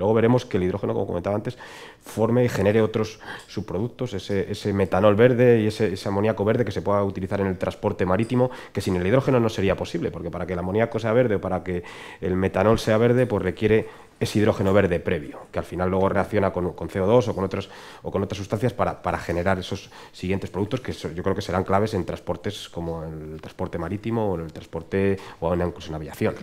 Luego veremos que el hidrógeno, como comentaba antes, forme y genere otros subproductos, ese, metanol verde y ese, amoníaco verde que se pueda utilizar en el transporte marítimo, que sin el hidrógeno no sería posible, porque para que el amoníaco sea verde o para que el metanol sea verde, pues requiere ese hidrógeno verde previo, que al final luego reacciona con, CO2 o con otras, o con otras sustancias para, generar esos siguientes productos que yo creo que serán claves en transportes como el transporte marítimo o en el transporte o incluso en aviación.